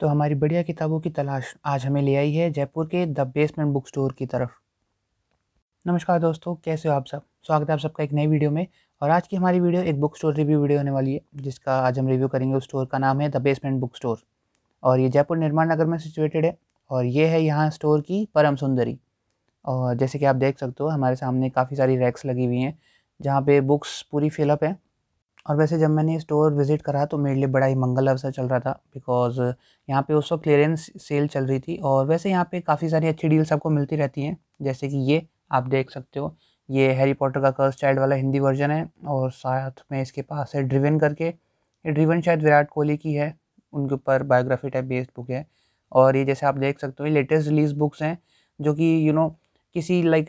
तो हमारी बढ़िया किताबों की तलाश आज हमें ले आई है जयपुर के द बेसमेंट बुक स्टोर की तरफ नमस्कार दोस्तों कैसे हो आप सब स्वागत है आप सबका एक नई वीडियो में और आज की हमारी वीडियो एक बुक स्टोर रिव्यू वीडियो होने वाली है जिसका आज हम रिव्यू करेंगे उस स्टोर का नाम है द बेसमेंट बुक स्टोर और ये जयपुर निर्माण नगर में सिचुएटेड है और ये है यहाँ स्टोर की परम सुंदरी और जैसे कि आप देख सकते हो हमारे सामने काफ़ी सारी रैक्स लगी हुई हैं जहाँ पे बुक्स पूरी फिलअप हैं और वैसे जब मैंने स्टोर विज़िट करा तो मेरे लिए बड़ा ही मंगल अवसर चल रहा था बिकॉज़ यहाँ पे उस वक्त क्लियरेंस सेल चल रही थी और वैसे यहाँ पे काफ़ी सारी अच्छी डील्स आपको मिलती रहती हैं जैसे कि ये आप देख सकते हो ये हैरी पॉटर का कर्स चाइल्ड वाला हिंदी वर्जन है और साथ में इसके पास है ड्रिवन करके ये ड्रिवन शायद विराट कोहली की है उनके ऊपर बायोग्राफी टाइप बेस्ड बुक है और ये जैसे आप देख सकते हो ये लेटेस्ट रिलीज बुक्स हैं जो कि यू नो किसी लाइक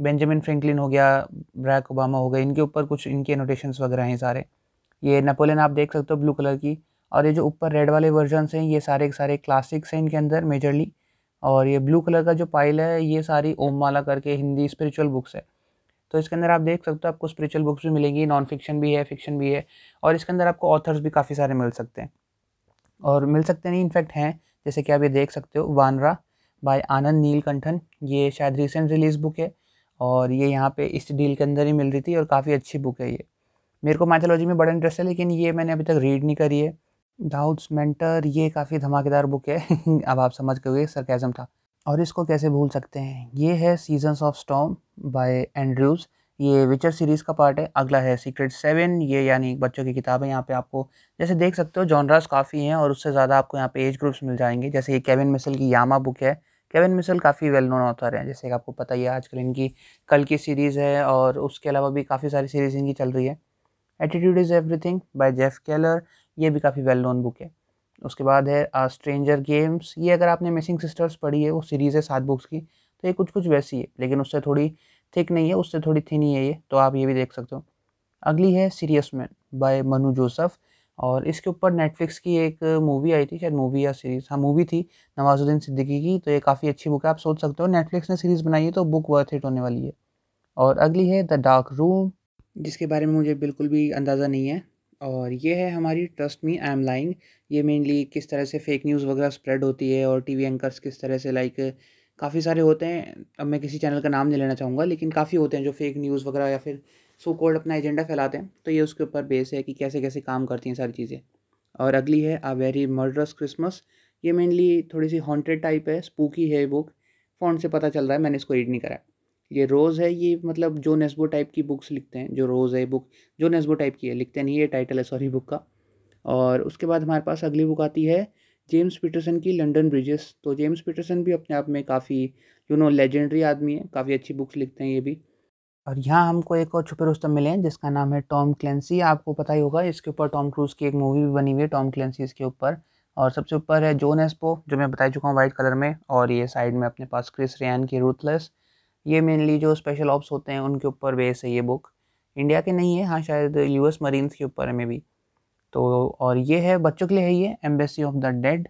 बेंजामिन फ्रैंकलिन हो गया ब्रैक ओबामा हो गए इनके ऊपर कुछ इनके एनोटेशंस वगैरह हैं सारे ये नेपोलियन आप देख सकते हो ब्लू कलर की और ये जो ऊपर रेड वाले वर्जनस हैं ये सारे के सारे क्लासिक्स हैं इनके अंदर मेजरली और ये ब्लू कलर का जो पाइल है ये सारी ओम माला करके हिंदी स्पिरिचुअल बुक्स है तो इसके अंदर आप देख सकते हो आपको स्पिरिचुअल बुक्स भी मिलेंगी नॉन फिक्शन भी है फिक्शन भी है और इसके अंदर आपको ऑथर्स भी काफ़ी सारे मिल सकते हैं और मिल सकते नहीं इनफैक्ट हैं जैसे कि आप ये देख सकते हो वानरा बाय आनंद नीलकंठन ये शायद रिसेंट रिलीज़ बुक है और ये यहाँ पे इस डील के अंदर ही मिल रही थी और काफ़ी अच्छी बुक है ये मेरे को माइथोलॉजी में बड़ा इंटरेस्ट है लेकिन ये मैंने अभी तक रीड नहीं करी है डाउट्स मेंटर ये काफ़ी धमाकेदार बुक है अब आप समझ गए सरकैज़म था और इसको कैसे भूल सकते हैं ये है seasons of storm by Andrews ये विचर सीरीज़ का पार्ट है अगला है सीक्रेट सेवन ये यानी बच्चों की किताब है यहाँ पे आपको जैसे देख सकते हो जॉनरास काफ़ी हैं और उससे ज़्यादा आपको यहाँ पे एज ग्रुप्स मिल जाएंगे जैसे ये केविन मिसल की यामा बुक है केविन मिसल काफ़ी वेल नोन ऑथर हैं जैसे आपको पता ही है आजकल इनकी कल की सीरीज़ है और उसके अलावा भी काफ़ी सारी सीरीज़ इनकी चल रही है attitude is everything by Jeff Keller ये भी काफ़ी वेल नोन बुक है उसके बाद है आ स्ट्रेंजर गेम्स ये अगर आपने मिसिंग सिस्टर्स पढ़ी है वो सीरीज़ है सात बुक्स की तो ये कुछ कुछ वैसी है लेकिन उससे थोड़ी थिक नहीं है उससे थोड़ी थी नहीं है ये तो आप ये भी देख सकते हो अगली है serious man by Manu Joseph और इसके ऊपर नेटफ्लिक्स की एक मूवी आई थी शायद मूवी या सीरीज़ हाँ मूवी थी नवाजुद्दीन सिद्दीकी की तो ये काफ़ी अच्छी बुक है आप सोच सकते हो नेटफ्लिक्स ने सीरीज़ बनाई है तो बुक वर्थ हिट होने वाली है और अगली है द डार्क रूम जिसके बारे में मुझे बिल्कुल भी अंदाज़ा नहीं है और ये है हमारी trust me I am lying ये मेनली किस तरह से फेक न्यूज़ वगैरह स्प्रेड होती है और टीवी एंकर्स किस तरह से लाइक काफ़ी सारे होते हैं अब मैं किसी चैनल का नाम नहीं लेना चाहूँगा लेकिन काफ़ी होते हैं जो फेक न्यूज़ वगैरह या फिर सो कोल्ड अपना एजेंडा फैलाते हैं तो ये उसके ऊपर बेस है कि कैसे कैसे काम करती हैं सारी चीज़ें और अगली है आ वेरी मर्डरस क्रिसमस ये मेनली थोड़ी सी हॉन्टेड टाइप है स्पूकी है बुक फोन से पता चल रहा है मैंने इसको रीड नहीं करा ये रोज़ है ये मतलब जो नेस्बो टाइप की बुक्स लिखते हैं जो रोज़ है बुक जो नेस्बो टाइप की है लिखते नहीं ये टाइटल है सॉरी बुक का और उसके बाद हमारे पास अगली बुक आती है जेम्स पीटरसन की लंडन ब्रिजेस तो जेम्स पीटरसन भी अपने आप में काफ़ी यू नो लेजेंडरी आदमी है काफ़ी अच्छी बुक्स लिखते हैं ये भी और यहाँ हमको एक और छुपे रोस्तम मिले हैं जिसका नाम है टॉम क्लेंसी आपको पता ही होगा इसके ऊपर टॉम क्रूज़ की एक मूवी भी बनी हुई है टॉम क्लेंसी इसके ऊपर और सबसे ऊपर है जोन एस्पो जो मैं बता चुका हूँ वाइट कलर में और ये साइड में अपने पास क्रिस रेन की रूथलेस ये मेनली जो स्पेशल ऑप्स होते हैं उनके ऊपर बेस है ये बुक इंडिया के नहीं है हाँ शायद यूएस मरीन्स के ऊपर है मे बी तो और ये है बच्चों के लिए है ये एम्बेसी ऑफ द डेड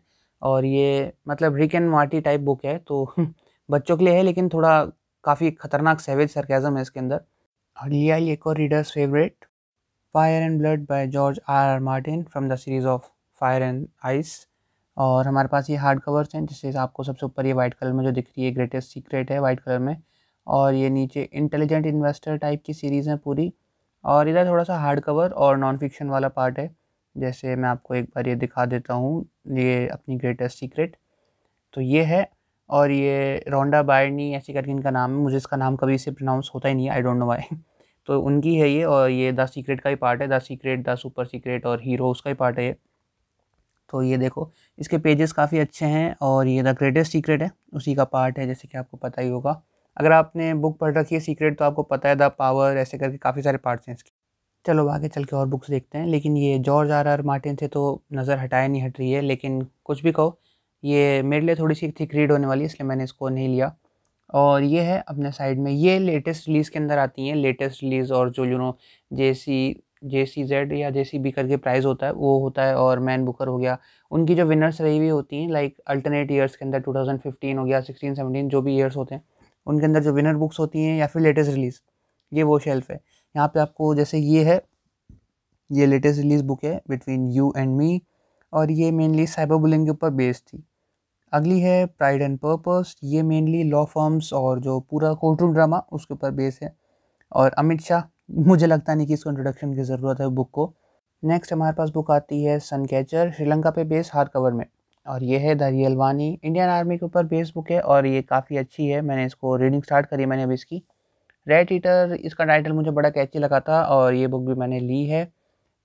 और ये मतलब Rick and Morty type book है तो बच्चों के लिए है लेकिन थोड़ा काफ़ी खतरनाक सेवेज सरकेज़म है इसके अंदर और एक और readers favourite fire and blood by George R R Martin from the series of fire and ice और हमारे पास ये हार्ड कवर्स हैं जिससे आपको सबसे ऊपर ये वाइट कलर में जो दिख रही है ग्रेटेस्ट सीक्रेट है वाइट कलर में और ये नीचे इंटेलिजेंट इन्वेस्टर टाइप की सीरीज़ हैं पूरी और इधर थोड़ा सा हार्ड कवर और नॉन फिक्शन वाला पार्ट है जैसे मैं आपको एक बार ये दिखा देता हूँ ये अपनी ग्रेटेस्ट सीक्रेट तो ये है और ये रोंडा बायरनी ऐसी करके इनका नाम है मुझे इसका नाम कभी से प्रोनाउंस होता ही नहीं है आई डोंट नो वाई तो उनकी है ये और ये द सीक्रेट का ही पार्ट है the secret the super secret और हीरो उसका ही पार्ट है ये तो ये देखो इसके पेजेस काफ़ी अच्छे हैं और ये द ग्रेटेस्ट सीक्रेट है उसी का पार्ट है जैसे कि आपको पता ही होगा अगर आपने बुक पढ़ रखी है सीक्रेट तो आपको पता है द पावर ऐसे करके काफ़ी सारे पार्ट्स हैं इसके चलो आगे चल के और बुक्स देखते हैं लेकिन ये जॉर्ज आर आर मार्टिन से तो नज़र हटाया नहीं हट रही है लेकिन कुछ भी कहो ये मेरे लिए थोड़ी सी थिक रीड होने वाली है इसलिए मैंने इसको नहीं लिया और ये है अपने साइड में ये लेटेस्ट रिलीज़ के अंदर आती हैं लेटेस्ट रिलीज़ और जो you know J C J C Z या जे सी बी करके प्राइज़ होता है वो होता है और मैन बुकर हो गया उनकी जो विनर्स रही हुई होती हैं लाइक अल्टरनेट ईयर्स के अंदर टू थाउजेंड फिफ्टीन हो गया सिक्सटीन सेवनटीन जो भी ईयर्स होते हैं उनके अंदर जो विनर बुक्स होती हैं या फिर लेटेस्ट रिलीज़ ये वो शेल्फ है यहाँ पे आपको जैसे ये है ये लेटेस्ट रिलीज़ बुक है बिटवीन यू एंड मी और ये मेनली साइबर बुलिंग के ऊपर बेस्ड थी अगली है प्राइड एंड पर्पस ये मेनली लॉ फॉर्म्स और जो पूरा कोर्टरूम ड्रामा उसके ऊपर बेस है और अमित शाह मुझे लगता नहीं कि इसको इंट्रोडक्शन की ज़रूरत है बुक को नेक्स्ट हमारे पास बुक आती है सन कैचर श्रीलंका पे बेस हार्ड कवर में और ये है द रियल वानी इंडियन आर्मी के ऊपर बेस बुक है और ये काफ़ी अच्छी है मैंने इसको रीडिंग स्टार्ट करी मैंने अभी इसकी रेड ईटर इसका टाइटल मुझे बड़ा कैची लगा था और ये बुक भी मैंने ली है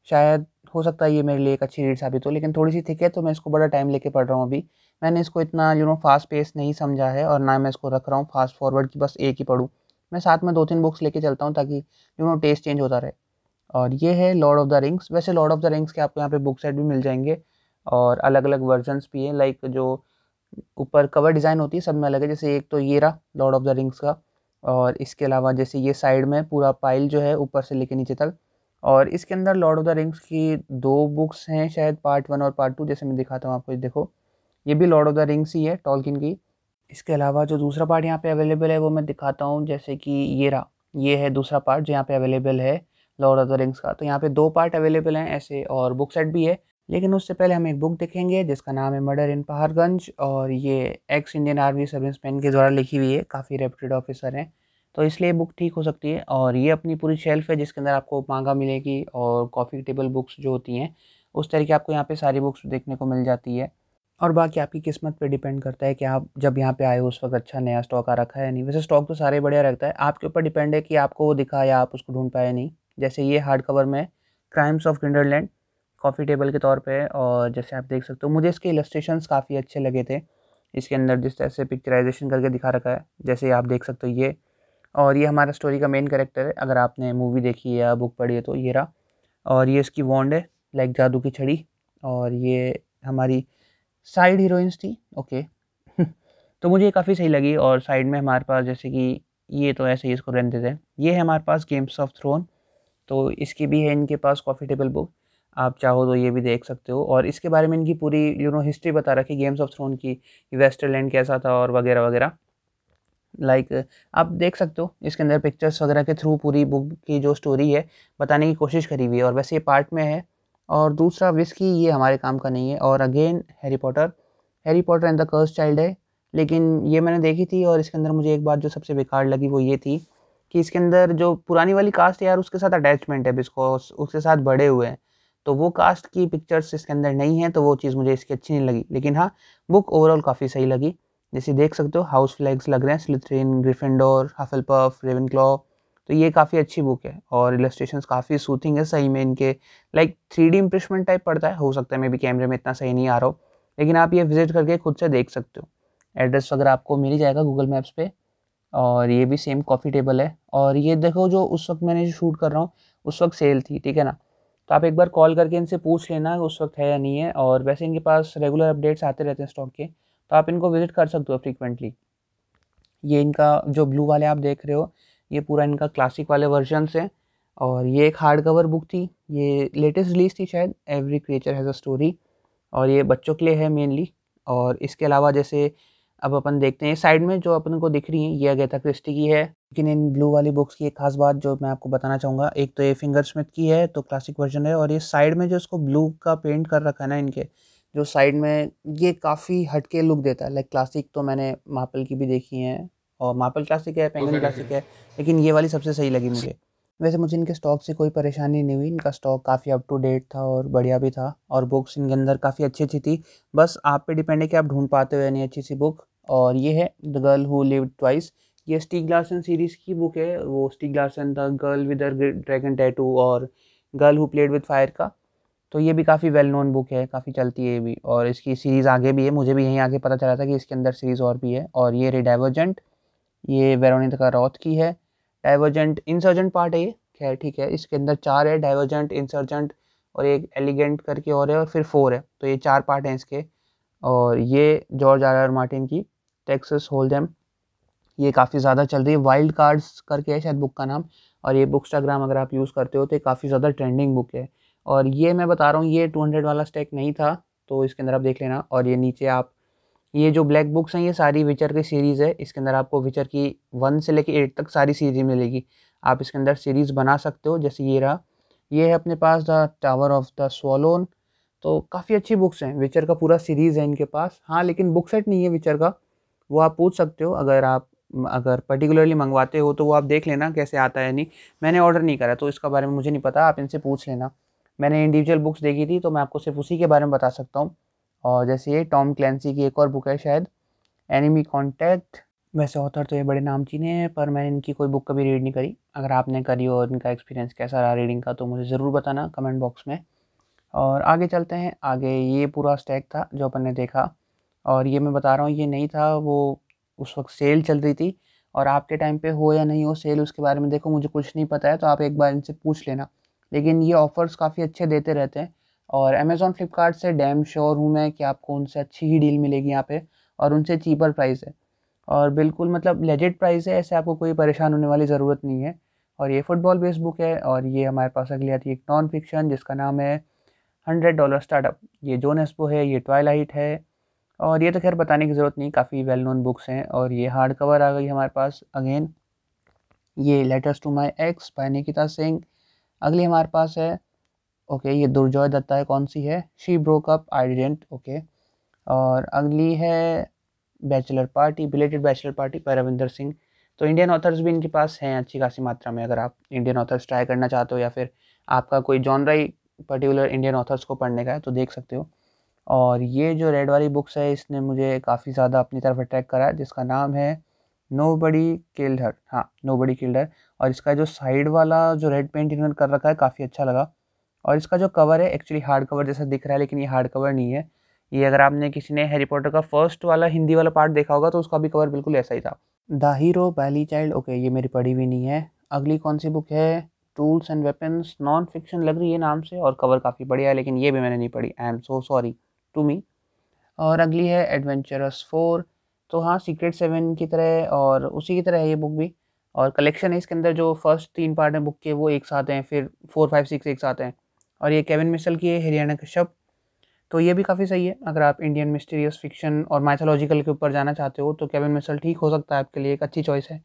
शायद हो सकता है ये मेरे लिए एक अच्छी रीड साबित हो लेकिन थोड़ी सी थिक है तो मैं इसको बड़ा टाइम लेके पढ़ रहा हूँ अभी मैंने इसको इतना यू नो फास्ट पेस नहीं समझा है और ना मैं इसको रख रहा हूँ फास्ट फॉरवर्ड की बस एक ही पढ़ूँ मैं साथ में दो तीन बुक्स लेके चलता हूँ ताकि यू नो टेस्ट चेंज होता रहे और ये है लॉर्ड ऑफ द रिंग्स वैसे लॉर्ड ऑफ द रिंग्स के आपको यहाँ पे बुक सेट भी मिल जाएंगे और अलग अलग वर्जन्स भी हैं लाइक जो ऊपर कवर डिज़ाइन होती है सब में अलग है जैसे एक तो ये रहा लॉर्ड ऑफ द रिंग्स का और इसके अलावा जैसे ये साइड में पूरा पाइल जो है ऊपर से लेके नीचे तक और इसके अंदर लॉर्ड ऑफ द रिंग्स की दो बुक्स हैं शायद पार्ट वन और पार्ट टू जैसे मैं दिखाता हूँ आपको देखो ये भी लॉर्ड ऑफ द रिंग्स ही है टॉल्किन की इसके अलावा जो दूसरा पार्ट यहाँ पे अवेलेबल है वो मैं दिखाता हूँ जैसे कि ये रहा ये है दूसरा पार्ट जो यहाँ पे अवेलेबल है लॉर्ड ऑफ द रिंग्स का तो यहाँ पे दो पार्ट अवेलेबल हैं ऐसे और बुक सेट भी है लेकिन उससे पहले हम एक बुक देखेंगे जिसका नाम है मर्डर इन पहाड़गंज और ये एक्स इंडियन आर्मी सर्विसमैन के द्वारा लिखी हुई है काफ़ी रेप्यूटेड ऑफिसर हैं तो इसलिए बुक ठीक हो सकती है और ये अपनी पूरी शेल्फ है जिसके अंदर आपको मांगा मिलेगी और कॉफ़ी टेबल बुक्स जो होती हैं उस तरीके आपको यहाँ पे सारी बुक्स देखने को मिल जाती है और बाकी आपकी किस्मत पे डिपेंड करता है कि आप जब यहाँ पे आए हो उस वक्त अच्छा नया स्टॉक आ रखा है या नहीं वैसे स्टॉक तो सारे बढ़िया रखता है आपके ऊपर डिपेंड है कि आपको वो दिखा या आप उसको ढूंढ पाए नहीं जैसे ये हार्ड कवर में crimes of Grindelwald coffee table के तौर पे और जैसे आप देख सकते हो मुझे इसके इलस्ट्रेशन काफ़ी अच्छे लगे थे इसके अंदर जिस तरह से पिक्चराइजेशन करके दिखा रखा है जैसे आप देख सकते हो ये और ये हमारा स्टोरी का मेन करेक्टर है अगर आपने मूवी देखी है या बुक पढ़ी है तो ये रहा और ये इसकी वॉन्ड है लाइक जादू की छड़ी और ये हमारी साइड हीरोइंस थी ओके तो मुझे काफ़ी सही लगी और साइड में हमारे पास जैसे कि ये तो ऐसे ही इसको रहने देते हैं ये है हमारे पास गेम्स ऑफ थ्रोन तो इसकी भी है इनके पास कॉफ़ी टेबल बुक आप चाहो तो ये भी देख सकते हो और इसके बारे में इनकी पूरी यू नो हिस्ट्री बता रखी गेम्स ऑफ थ्रोन की वेस्टर्नलैंड कैसा था और वगैरह वगैरह लाइक like, आप देख सकते हो इसके अंदर पिक्चर्स वगैरह के थ्रू पूरी बुक की जो स्टोरी है बताने की कोशिश करी हुई है और वैसे ये पार्ट में है और दूसरा विस्की ये हमारे काम का नहीं है और again Harry Potter Harry Potter and the cursed child है लेकिन ये मैंने देखी थी और इसके अंदर मुझे एक बात जो सबसे बेकार लगी वो ये थी कि इसके अंदर जो पुरानी वाली कास्ट है यार उसके साथ अटैचमेंट है बिस्कॉस उसके साथ बड़े हुए हैं तो वो कास्ट की पिक्चर्स इसके अंदर नहीं है तो वो चीज़ मुझे इसकी अच्छी नहीं लगी लेकिन हाँ बुक ओवरऑल काफ़ी सही लगी जैसे देख सकते हो हाउस फ्लैग्स लग रहे हैं हफल पफ रेवन क्लॉ तो ये काफ़ी अच्छी बुक है और इलस्ट्रेशन काफ़ी सूथिंग है सही में इनके like three D impressment type पड़ता है हो सकता है मे भी कैमरे में इतना सही नहीं आ रहा हो लेकिन आप ये विजिट करके खुद से देख सकते हो एड्रेस वगैरह आपको मिल ही जाएगा गूगल मैप्स पे और ये भी सेम कॉफ़ी टेबल है और ये देखो जो उस वक्त मैंने शूट कर रहा हूँ उस वक्त सेल थी ठीक है ना तो आप एक बार कॉल करके इनसे पूछ लेना उस वक्त है या नहीं है और वैसे इनके पास रेगुलर अपडेट्स आते रहते हैं स्टॉक के तो आप इनको विजिट कर सकते हो फ्रीक्वेंटली ये इनका जो ब्लू वाले आप देख रहे हो ये पूरा इनका क्लासिक वाले वर्जनस हैं और ये एक हार्ड कवर बुक थी ये लेटेस्ट रिलीज थी शायद every creature has a story और ये बच्चों के लिए है मेनली और इसके अलावा जैसे अब अपन देखते हैं साइड में जो अपन को दिख रही है ये अगेता क्रिस्टी की है लेकिन इन ब्लू वाली बुक्स की एक खास बात जो मैं आपको बताना चाहूँगा एक तो ये फिंगर स्मिथ की है तो क्लासिक वर्जन है और ये साइड में जो इसको ब्लू का पेंट कर रखा है ना इनके जो साइड में ये काफ़ी हटके लुक देता है लाइक क्लासिक तो मैंने मापल की भी देखी है और मापल क्लासिक है पेंगन क्लासिक है लेकिन ये वाली सबसे सही लगी मुझे वैसे मुझे इनके स्टॉक से कोई परेशानी नहीं हुई इनका स्टॉक काफ़ी अप टू डेट था और बढ़िया भी था और बुक्स इनके अंदर काफ़ी अच्छी अच्छी थी बस आप पे डिपेंड है कि आप ढूंढ पाते हो नहीं अच्छी सी बुक और ये है the girl who lived twice ये स्टीक लार्सन सीरीज़ की बुक है वो Stieg Larsson the girl with dragon tattoo और girl who played with fire का तो ये भी काफ़ी वेल नोन बुक है काफ़ी चलती है ये भी और इसकी सीरीज़ आगे भी है मुझे भी यहीं आगे पता चला था कि इसके अंदर सीरीज़ और भी है और ये रिडाइवर्जेंट ये वेरोनिका रॉथ की है डाइवर्जेंट इंसर्जेंट पार्ट है ये खैर ठीक है इसके अंदर चार है डाइवर्जेंट इंसर्जेंट और एक एलिगेंट करके और है और फिर फोर है तो ये चार पार्ट हैं इसके और ये जॉर्ज आर आर मार्टिन की टेक्सस होल्डम ये काफ़ी ज़्यादा चल रही है वाइल्ड कार्ड्स करके है शायद बुक का नाम और ये बुकस्टाग्राम अगर आप यूज़ करते हो तो काफ़ी ज़्यादा ट्रेंडिंग बुक है और ये मैं बता रहा हूँ ये टू हंड्रेड वाला स्टैक नहीं था तो इसके अंदर आप देख लेना और ये नीचे आप ये जो ब्लैक बुक्स हैं ये सारी विचर की सीरीज़ है इसके अंदर आपको विचर की वन से लेकर एट तक सारी सीरीज मिलेगी आप इसके अंदर सीरीज़ बना सकते हो जैसे ये रहा ये है अपने पास the tower of the swallow तो काफ़ी अच्छी बुक्स हैं विचर का पूरा सीरीज़ है इनके पास हाँ लेकिन बुक सेट नहीं है विचर का वो आप पूछ सकते हो अगर आप अगर पर्टिकुलरली मंगवाते हो तो वो आप देख लेना कैसे आता है नहीं मैंने ऑर्डर नहीं करा तो इसका बारे में मुझे नहीं पता आप इनसे पूछ लेना मैंने इंडिविजुअल बुक्स देखी थी तो मैं आपको सिर्फ उसी के बारे में बता सकता हूँ और जैसे ये टॉम क्लैंसी की एक और बुक है शायद एनिमी कॉन्टैक्ट वैसे ऑथर तो ये बड़े नाम चीने हैं पर मैंने इनकी कोई बुक कभी रीड नहीं करी अगर आपने करी हो और इनका एक्सपीरियंस कैसा रहा रीडिंग का तो मुझे ज़रूर बताना कमेंट बॉक्स में और आगे चलते हैं आगे ये पूरा स्टैक था जो अपन ने देखा और ये मैं बता रहा हूँ ये नहीं था वो उस वक्त सेल चल रही थी और आपके टाइम पे हो या नहीं हो सेल उसके बारे में देखो मुझे कुछ नहीं पता है तो आप एक बार इनसे पूछ लेना लेकिन ये ऑफ़र्स काफ़ी अच्छे देते रहते हैं और अमेज़ॉन फ्लिपकार्ट से डैम श्योर हूँ मैं कि आपको उनसे अच्छी ही डील मिलेगी यहाँ पे और उनसे चीपर प्राइस है और बिल्कुल मतलब लेजेड प्राइस है ऐसे आपको कोई परेशान होने वाली ज़रूरत नहीं है और ये फुटबॉल बेस्ड बुक है और ये हमारे पास अगली आती है एक नॉन फिक्शन जिसका नाम है हंड्रेड डॉलर स्टार्टअप ये जोन एस्पो है ये ट्वाइलाइट है और ये तो खैर बताने की ज़रूरत नहीं काफ़ी वेल नोन बुक्स हैं और ये हार्ड कवर आ गई हमारे पास अगेन ये letters to my ex by Nikita Singh अगली हमारे पास है ओके ये दुर्जॉय दत्ता है कौन सी है she broke up I didn't okay और अगली है bachelor party belated bachelor party पर रविंदर सिंह तो इंडियन ऑथर्स भी इनके पास हैं अच्छी खासी मात्रा में अगर आप इंडियन ऑथर्स ट्राई करना चाहते हो या फिर आपका कोई जॉनरा ही पर्टिकुलर इंडियन ऑथर्स को पढ़ने का है तो देख सकते हो और ये जो रेड वाली बुक्स है इसने मुझे काफ़ी ज़्यादा अपनी तरफ अट्रैक्ट करा है जिसका नाम है नो बडी किल्डर हाँ नो बडी किल्डर और इसका जो साइड वाला जो रेड पेंट इन्होंने कर रखा है काफ़ी अच्छा लगा और इसका जो कवर है एक्चुअली हार्ड कवर जैसा दिख रहा है लेकिन ये हार्ड कवर नहीं है ये अगर आपने किसी ने हैरी पॉटर का फर्स्ट वाला हिंदी वाला पार्ट देखा होगा तो उसका भी कवर बिल्कुल ऐसा ही था द हीरो पहली चाइल्ड ओके ये मेरी पढ़ी हुई नहीं है अगली कौन सी बुक है tools and weapons non fiction लग रही है नाम से और कवर काफ़ी बढ़िया है लेकिन ये भी मैंने नहीं पढ़ी I am so sorry to me और अगली है एडवेंचरस फोर तो हाँ सीक्रेट सेवन की तरह और उसी की तरह है ये बुक भी और कलेक्शन है इसके अंदर जो फर्स्ट तीन पार्ट हैं बुक के वो एक साथ हैं फिर फोर फाइव सिक्स एक साथ हैं और ये केविन मिसल की है हरियाणा कश्यप तो ये भी काफ़ी सही है अगर आप इंडियन मिस्टीरियस फिक्शन और माइथोलॉजिकल के ऊपर जाना चाहते हो तो केविन मिसल ठीक हो सकता है आपके लिए एक अच्छी चॉइस है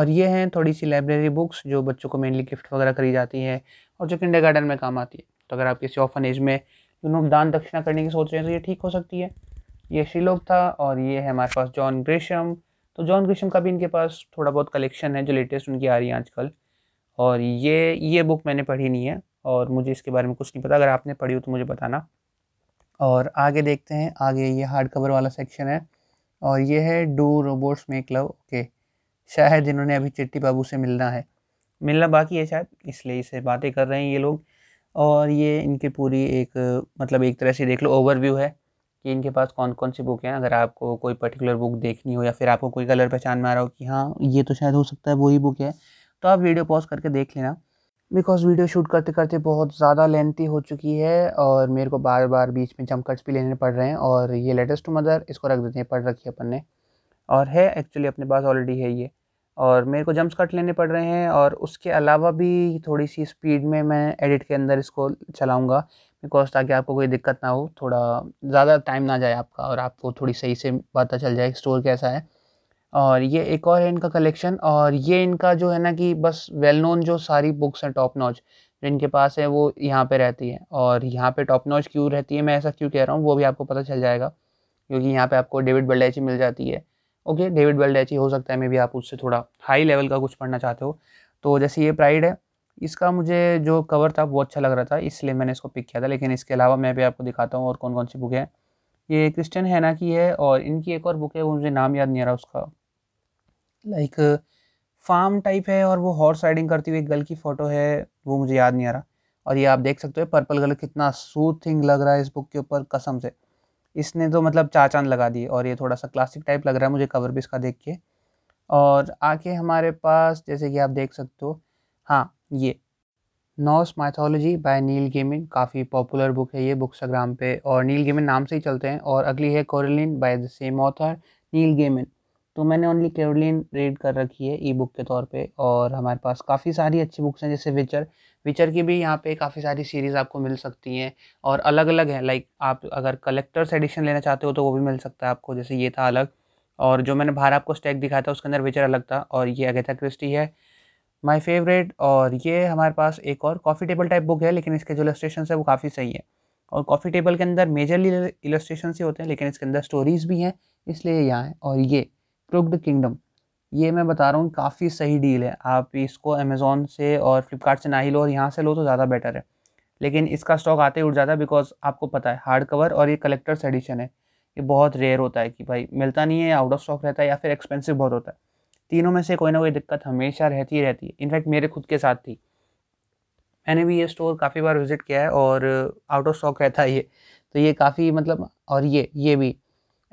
और ये हैं थोड़ी सी लाइब्रेरी बुक्स जो बच्चों को मेनली गिफ्ट वगैरह करी जाती है और जो किंडर गार्डन में काम आती है तो अगर आप किसी ऑफन एज में यू नो दान दक्षिणा करने की सोच रहे हैं तो ये ठीक हो सकती है ये श्रीलोक था और ये है हमारे पास जॉन ग्रेशम तो जॉन ग्रेशम का भी इनके पास थोड़ा बहुत कलेक्शन है जो लेटेस्ट उनकी आ रही है आजकल और ये ये बुक मैंने पढ़ी नहीं है और मुझे इसके बारे में कुछ नहीं पता अगर आपने पढ़ी हो तो मुझे बताना और आगे देखते हैं आगे ये हार्ड कवर वाला सेक्शन है और ये है do robots make love okay शायद इन्होंने अभी चिट्टी बाबू से मिलना है मिलना बाकी है शायद इसलिए इसे बातें कर रहे हैं ये लोग और ये इनकी पूरी एक मतलब एक तरह से देख लो ओवरव्यू है कि इनके पास कौन कौन सी बुक हैं अगर आपको कोई पर्टिकुलर बुक देखनी हो या फिर आपको कोई कलर पहचान में आ रहा हो कि हाँ ये तो शायद हो सकता है वही बुक है तो आप वीडियो पॉज करके देख लेना बिकॉज वीडियो शूट करते करते बहुत ज़्यादा लेंथी हो चुकी है और मेरे को बार बार बीच में जम कट्स भी लेने पड़ रहे हैं और ये लेटेस्ट टू मदर इसको रख देते हैं पढ़ रखी है अपन ने और है एक्चुअली अपने पास ऑलरेडी है ये और मेरे को जम्स कट लेने पड़ रहे हैं और उसके अलावा भी थोड़ी सी स्पीड में मैं एडिट के अंदर इसको चलाऊँगा बिकॉज ताकि आपको कोई दिक्कत ना हो थोड़ा ज़्यादा टाइम ना जाए आपका और आपको थोड़ी सही से पता चल जाए स्टोर कैसा है और ये एक और है इनका कलेक्शन और ये इनका जो है ना कि बस वेल नोन जो सारी बुक्स हैं टॉप नॉच जिनके पास है वो यहाँ पे रहती है और यहाँ पे टॉप नॉच क्यों रहती है मैं ऐसा क्यों कह रहा हूँ वो भी आपको पता चल जाएगा क्योंकि यहाँ पे आपको डेविड बल्डैची मिल जाती है ओके डेविड बल्डैची हो सकता है मे भी आप उससे थोड़ा हाई लेवल का कुछ पढ़ना चाहते हो तो जैसे ये प्राइड है इसका मुझे जो कवर था वो अच्छा लग रहा था इसलिए मैंने इसको पिक किया था लेकिन इसके अलावा मैं भी आपको दिखाता हूँ और कौन कौन सी बुक है ये क्रिस्टियन हैना की है और इनकी एक और बुक है वो मुझे नाम याद नहीं आ रहा उसका लाइक फार्म टाइप है और वो हॉर्स राइडिंग करती हुई एक गर्ल की फ़ोटो है वो मुझे याद नहीं आ रहा और ये आप देख सकते हो पर्पल कलर कितना सूथिंग लग रहा है इस बुक के ऊपर कसम से इसने तो मतलब चार चांद लगा दिए और ये थोड़ा सा क्लासिक टाइप लग रहा है मुझे कवर भी इसका देख के और आके हमारे पास जैसे कि आप देख सकते हो हाँ ये नॉस माइथोलॉजी बाय नील गेमिन काफ़ी पॉपुलर बुक है ये बुक्साग्राम पे और नील गेमिन नाम से ही चलते हैं और अगली है Coraline by the same author Neil Gaiman तो मैंने ओनली केरोलिन रीड कर रखी है ई बुक के तौर पे और हमारे पास काफ़ी सारी अच्छी बुक्स हैं जैसे विचर विचर की भी यहाँ पे काफ़ी सारी सीरीज़ आपको मिल सकती हैं और अलग अलग हैं लाइक आप अगर कलेक्टर्स एडिशन लेना चाहते हो तो वो भी मिल सकता है आपको जैसे ये था अलग और जो मैंने बाहर आपको स्टैक दिखाया था उसके अंदर विचर अलग था और ये अगेथा क्रिस्टी है माय फेवरेट और ये हमारे पास एक और कॉफ़ी टेबल टाइप बुक है लेकिन इसके जो इलस्ट्रेशन है वो काफ़ी सही है और कॉफ़ी टेबल के अंदर मेजरली इलस्ट्रेशन ही होते हैं लेकिन इसके अंदर स्टोरीज़ भी हैं इसलिए यहाँ है और ये क्रुक्ड किंगडम ये मैं बता रहा हूँ काफ़ी सही डील है आप इसको अमेज़ोन से और फ्लिपकार्ट से ना ही लो और यहाँ से लो तो ज़्यादा बेटर है लेकिन इसका स्टॉक आते ही उठ जाता है बिकॉज आपको पता है हार्ड कवर और ये कलेक्टर्स एडिशन है ये बहुत रेयर होता है कि भाई मिलता नहीं है आउट ऑफ स्टॉक रहता है या फिर एक्सपेंसिव बहुत होता है तीनों में से कोई ना कोई दिक्कत हमेशा रहती ही रहती है इनफैक्ट मेरे खुद के साथ थी मैंने भी ये स्टोर काफ़ी बार विज़िट किया है और आउट ऑफ स्टॉक रहता है ये तो ये काफ़ी मतलब और ये ये भी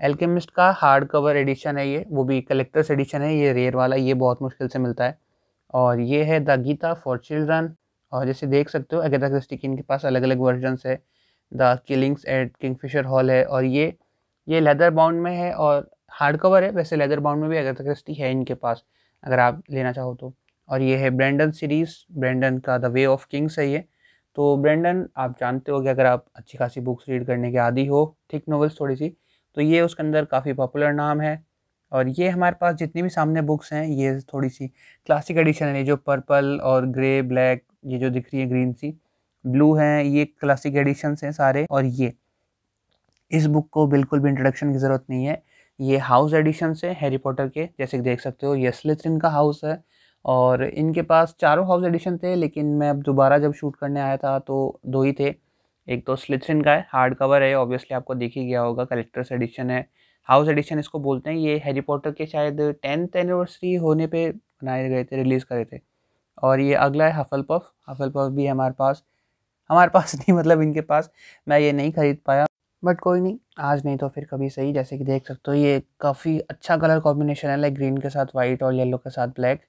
एल्केमिस्ट का हार्ड कवर एडिशन है ये वो भी कलेक्टर्स एडिशन है ये रेयर वाला ये बहुत मुश्किल से मिलता है और ये है द गीता फॉर चिल्ड्रन और जैसे देख सकते हो अगेदा क्रिस्टी की इनके पास अलग अलग वर्जनस है the killings at Fisher hall है और ये ये लेदर बाउंड में है और हार्ड कवर है वैसे लेदर बाउंड में भी अगेदा क्रिस्टी है इनके पास अगर आप लेना चाहो तो और ये है ब्रेंडन सीरीज़ ब्रेंडन का द वे ऑफ किंग्स है ये तो ब्रेंडन आप जानते हो कि अगर आप अच्छी खासी बुक्स रीड करने के आदि हो थिक नॉवल्स थोड़ी सी तो ये उसके अंदर काफ़ी पॉपुलर नाम है और ये हमारे पास जितनी भी सामने बुक्स हैं ये थोड़ी सी क्लासिक एडिशन है ये जो पर्पल और ग्रे ब्लैक ये जो दिख रही है ग्रीन सी ब्लू हैं ये क्लासिक एडिशन हैं सारे और ये इस बुक को बिल्कुल भी इंट्रोडक्शन की ज़रूरत नहीं है ये हाउस एडिशन से हैरी पॉटर के जैसे कि देख सकते हो ये स्लिथरिन का हाउस है और इनके पास चारों हाउस एडिशन थे लेकिन मैं अब दोबारा जब शूट करने आया था तो दो ही थे एक तो स्लिथरिन का है हार्ड कवर है ऑब्वियसली आपको दिख ही गया होगा कलेक्टर्स एडिशन है हाउस एडिशन इसको बोलते हैं ये हैरी पॉटर के शायद टेंथ एनिवर्सरी होने पे बनाए गए थे रिलीज़ करे थे और ये अगला है हफल पफ हफल पफ भी हमारे पास हमारे पास नहीं मतलब इनके पास मैं ये नहीं ख़रीद पाया बट कोई नहीं आज नहीं तो फिर कभी सही जैसे कि देख सकते हो ये काफ़ी अच्छा कलर कॉम्बिनेशन है लाइक ग्रीन के साथ वाइट और येलो के साथ ब्लैक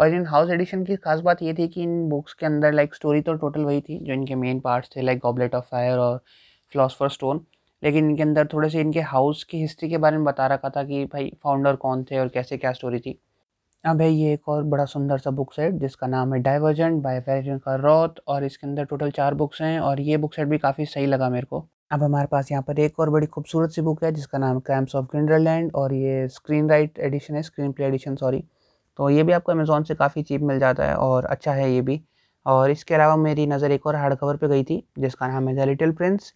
और इन हाउस एडिशन की खास बात ये थी कि इन बुक्स के अंदर लाइक स्टोरी तो टोटल वही थी जो इनके मेन पार्ट्स थे लाइक गॉबलेट ऑफ फायर और फिलोसफर स्टोन लेकिन इनके अंदर थोड़े से इनके हाउस की हिस्ट्री के बारे में बता रखा था कि भाई फाउंडर कौन थे और कैसे क्या स्टोरी थी अब है ये एक और बड़ा सुंदर सा बुक सेट जिसका नाम है डाइवर्जेंट बाय का रॉथ और इसके अंदर टोटल चार बुक्स हैं और ये बुक सेट भी काफ़ी सही लगा मेरे को अब हमारे पास यहाँ पर एक और बड़ी खूबसूरत सी बुक है जिसका नाम है क्रैम्स ऑफ ग्रिंडरलैंड और ये स्क्रीन राइट एडिशन है स्क्रीन प्ले एडिशन सॉरी तो ये भी आपको अमेज़ोन से काफ़ी चीप मिल जाता है और अच्छा है ये भी और इसके अलावा मेरी नज़र एक और हार्ड कवर पर गई थी जिसका नाम है द लिटिल प्रिंस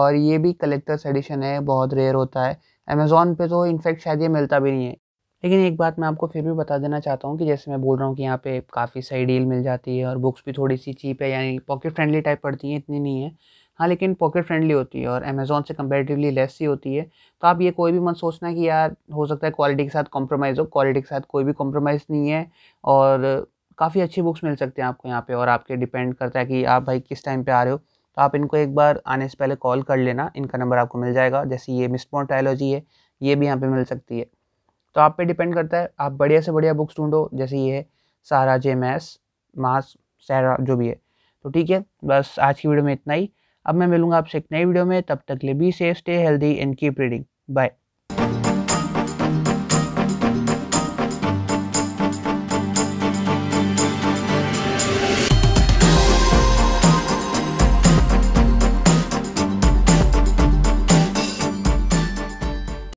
और ये भी कलेक्टर्स एडिशन है बहुत रेयर होता है अमेज़ोन पे तो इनफैक्ट शायद ये मिलता भी नहीं है लेकिन एक बात मैं आपको फिर भी बता देना चाहता हूँ कि जैसे मैं बोल रहा हूँ कि यहाँ पे काफ़ी सही डील मिल जाती है और बुक्स भी थोड़ी सी चीप है यानी पॉकेट फ्रेंडली टाइप पड़ती हैं इतनी नहीं है हाँ लेकिन पॉकेट फ्रेंडली होती है और अमेज़ोन से कंपेरेटिवली लेस ही होती है तो आप ये कोई भी मत सोचना कि यार हो सकता है क्वालिटी के साथ कॉम्प्रोमाइज़ हो क्वालिटी के साथ कोई भी कॉम्प्रोमाइज़ नहीं है और काफ़ी अच्छी बुक्स मिल सकती हैं आपको यहाँ पे और आपके डिपेंड करता है कि आप भाई किस टाइम पे आ रहे हो तो आप इनको एक बार आने से पहले कॉल कर लेना इनका नंबर आपको मिल जाएगा जैसे ये मिस ट्रायोलॉजी है ये भी यहाँ पर मिल सकती है तो आप पे डिपेंड करता है आप बढ़िया से बढ़िया बुक्स ढूंढो जैसे ये है सारा जे मैस मास सैरा जो भी है तो ठीक है बस आज की वीडियो में इतना ही अब मैं मिलूंगा आपसे एक नई वीडियो में तब तक ले be safe stay healthy and keep reading bye